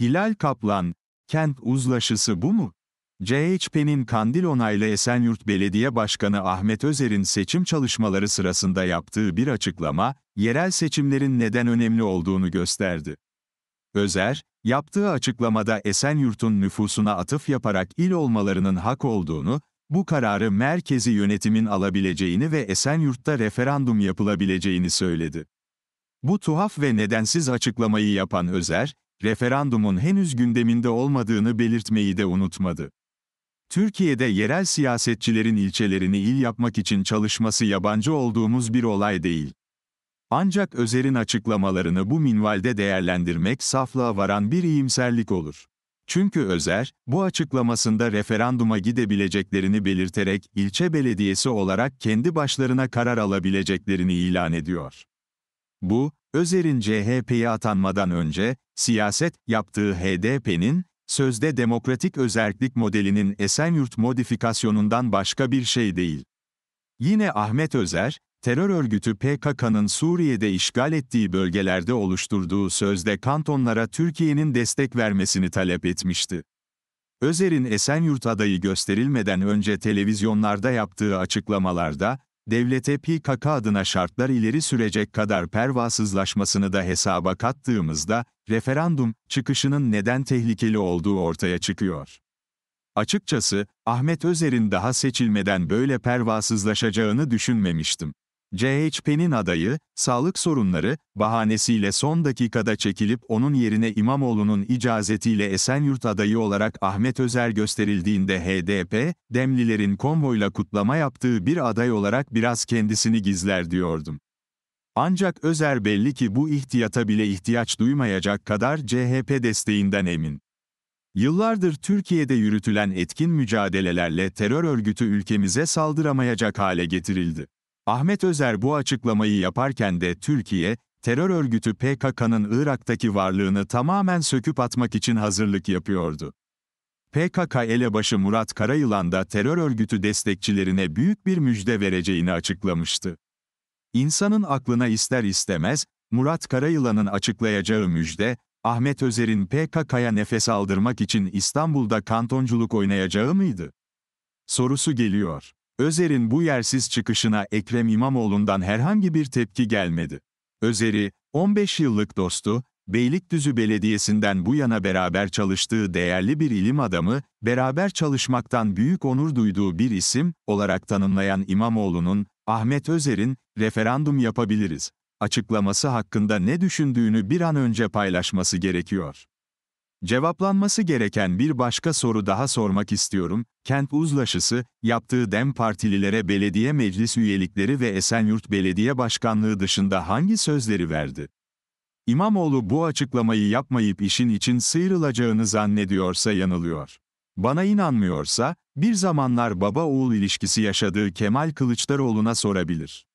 Hilal Kaplan, kent uzlaşısı bu mu? CHP'nin Kandil onaylı Esenyurt Belediye Başkanı Ahmet Özer'in seçim çalışmaları sırasında yaptığı bir açıklama, yerel seçimlerin neden önemli olduğunu gösterdi. Özer, yaptığı açıklamada Esenyurt'un nüfusuna atıf yaparak il olmalarının hak olduğunu, bu kararı merkezi yönetimin alabileceğini ve Esenyurt'ta referandum yapılabileceğini söyledi. Bu tuhaf ve nedensiz açıklamayı yapan Özer, referandumun henüz gündeminde olmadığını belirtmeyi de unutmadı. Türkiye'de yerel siyasetçilerin ilçelerini il yapmak için çalışması yabancı olduğumuz bir olay değil. Ancak Özer'in açıklamalarını bu minvalde değerlendirmek saflığa varan bir iyimserlik olur. Çünkü Özer, bu açıklamasında referanduma gidebileceklerini belirterek ilçe belediyesi olarak kendi başlarına karar alabileceklerini ilan ediyor. Bu, Özer'in CHP'ye atanmadan önce siyaset yaptığı HDP'nin, sözde demokratik özerklik modelinin Esenyurt modifikasyonundan başka bir şey değil. Yine Ahmet Özer, terör örgütü PKK'nın Suriye'de işgal ettiği bölgelerde oluşturduğu sözde kantonlara Türkiye'nin destek vermesini talep etmişti. Özer'in Esenyurt adayı gösterilmeden önce televizyonlarda yaptığı açıklamalarda, devlete PKK adına şartlar ileri sürecek kadar pervasızlaşmasını da hesaba kattığımızda, referandum çıkışının neden tehlikeli olduğu ortaya çıkıyor. Açıkçası, Ahmet Özer'in daha seçilmeden böyle pervasızlaşacağını düşünmemiştim. CHP'nin adayı, sağlık sorunları, bahanesiyle son dakikada çekilip onun yerine İmamoğlu'nun icazetiyle Esenyurt adayı olarak Ahmet Özer gösterildiğinde HDP, Demlilerin konvoyla kutlama yaptığı bir aday olarak biraz kendisini gizler diyordum. Ancak Özer belli ki bu ihtiyata bile ihtiyaç duymayacak kadar CHP desteğinden emin. Yıllardır Türkiye'de yürütülen etkin mücadelelerle terör örgütü ülkemize saldıramayacak hale getirildi. Ahmet Özer bu açıklamayı yaparken de Türkiye, terör örgütü PKK'nın Irak'taki varlığını tamamen söküp atmak için hazırlık yapıyordu. PKK elebaşı Murat Karayılan da terör örgütü destekçilerine büyük bir müjde vereceğini açıklamıştı. İnsanın aklına ister istemez, Murat Karayılan'ın açıklayacağı müjde, Ahmet Özer'in PKK'ya nefes aldırmak için İstanbul'da kantonculuk oynayacağı mıydı? Sorusu geliyor. Özer'in bu yersiz çıkışına Ekrem İmamoğlu'ndan herhangi bir tepki gelmedi. Özer'i, 15 yıllık dostu, Beylikdüzü Belediyesi'nden bu yana beraber çalıştığı değerli bir ilim adamı, beraber çalışmaktan büyük onur duyduğu bir isim olarak tanımlayan İmamoğlu'nun, Ahmet Özer'in, referandum yapabiliriz, açıklaması hakkında ne düşündüğünü bir an önce paylaşması gerekiyor. Cevaplanması gereken bir başka soru daha sormak istiyorum. Kent uzlaşısı, yaptığı DEM partililere belediye meclis üyelikleri ve Esenyurt Belediye Başkanlığı dışında hangi sözleri verdi? İmamoğlu bu açıklamayı yapmayıp işin için sıyrılacağını zannediyorsa yanılıyor. Bana inanmıyorsa, bir zamanlar baba-oğul ilişkisi yaşadığı Kemal Kılıçdaroğlu'na sorabilir.